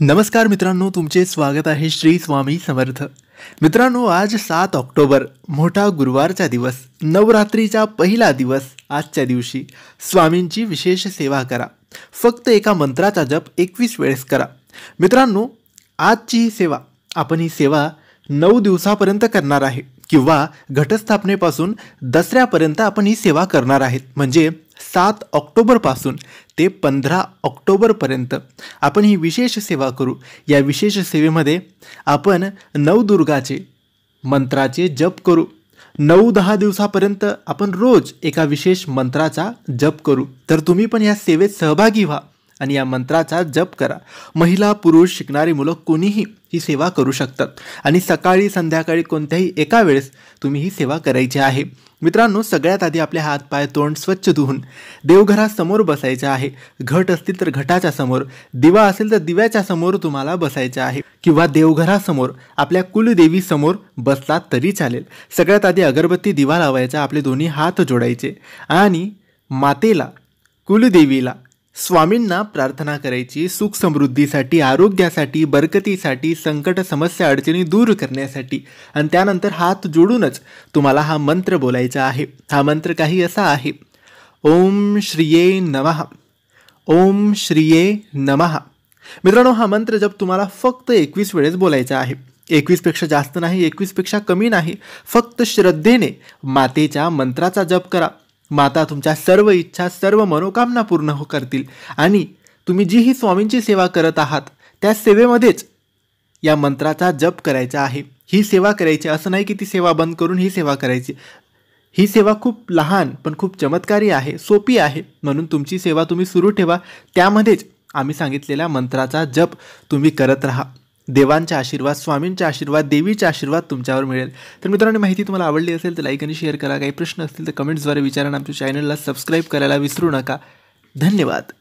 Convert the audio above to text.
नमस्कार मित्रांनो तुमचे स्वागत आहे श्री स्वामी समर्थ मित्रांनो आज सात ऑक्टोबर मोठा गुरुवारचा दिवस नवरात्रीचा पहिला दिवस आजच्या दिवशी स्वामींची विशेष सेवा करा फक्त एका मंत्राचा जप एकवीस वेळेस करा मित्रांनो आजची ही सेवा आपण ही सेवा नऊ दिवसापर्यंत करणार आहे किंवा घटस्थापनेपासून दसऱ्यापर्यंत आपण ही सेवा करणार आहेत म्हणजे सात ऑक्टोबरपासून ते पंधरा ऑक्टोबरपर्यंत आपण ही विशेष सेवा करू या विशेष सेवेमध्ये आपण नवदुर्गाचे मंत्राचे जप करू नऊ दहा दिवसापर्यंत आपण रोज एका विशेष मंत्राचा जप करू तर तुम्ही पण या सेवेत सहभागी व्हा आणि या मंत्राचा जप करा महिला पुरुष शिकणारी मुलं कोणीही ही सेवा करू शकतात आणि सकाळी संध्याकाळी कोणत्याही एका वेळेस तुम्ही ही सेवा करायची आहे मित्रांनो सगळ्यात आधी आपले हात पाय तोंड स्वच्छ धुवून देवघरासमोर बसायचे आहे घट असतील तर घटाच्या समोर दिवा असेल तर दिव्याच्या समोर तुम्हाला बसायचे आहे किंवा देवघरासमोर आपल्या कुलदेवीसमोर बसला तरी चालेल सगळ्यात आधी अगरबत्ती दिवा लावायचा आपले दोन्ही हात जोडायचे आणि मातेला कुलदेवीला स्वामींना प्रार्थना करायची सुख समृद्धीसाठी आरोग्यासाठी बरकतीसाठी संकट समस्या अडचणी दूर करण्यासाठी आणि त्यानंतर हात जोडूनच तुम्हाला हा मंत्र बोलायचा आहे हा मंत्र काही असा आहे ओम श्रिये नमः ओम श्रिये नमः मित्रांनो हा मंत्र जप तुम्हाला फक्त एकवीस वेळेस बोलायचा आहे एकवीसपेक्षा जास्त नाही एकवीसपेक्षा कमी नाही फक्त श्रद्धेने मातेच्या मंत्राचा जप करा माता तुमच्या सर्व इच्छा सर्व मनोकामना पूर्ण हो करतील आणि तुम्ही जी ही स्वामींची सेवा करत आहात त्या सेवेमध्येच या मंत्राचा जप करायचा आहे ही सेवा करायची असं नाही की ती सेवा बंद करून ही सेवा करायची ही सेवा खूप लहान पण खूप चमत्कारी आहे सोपी आहे म्हणून तुमची सेवा तुम्ही सुरू ठेवा त्यामध्येच आम्ही सांगितलेल्या मंत्राचा जप तुम्ही करत राहा देवांच्या आशीर्वाद स्वामींच्या आशीर्वाद देवीचा आशीर्वाद तुमच्यावर मिळेल तर मित्रांनो माहिती तुम्हाला आवडली असेल तर लाईक आणि शेअर करा काही प्रश्न असतील तर कमेंट्सद्वारे विचारा आमच्या चॅनलला सबस्क्राईब करायला विसरू नका धन्यवाद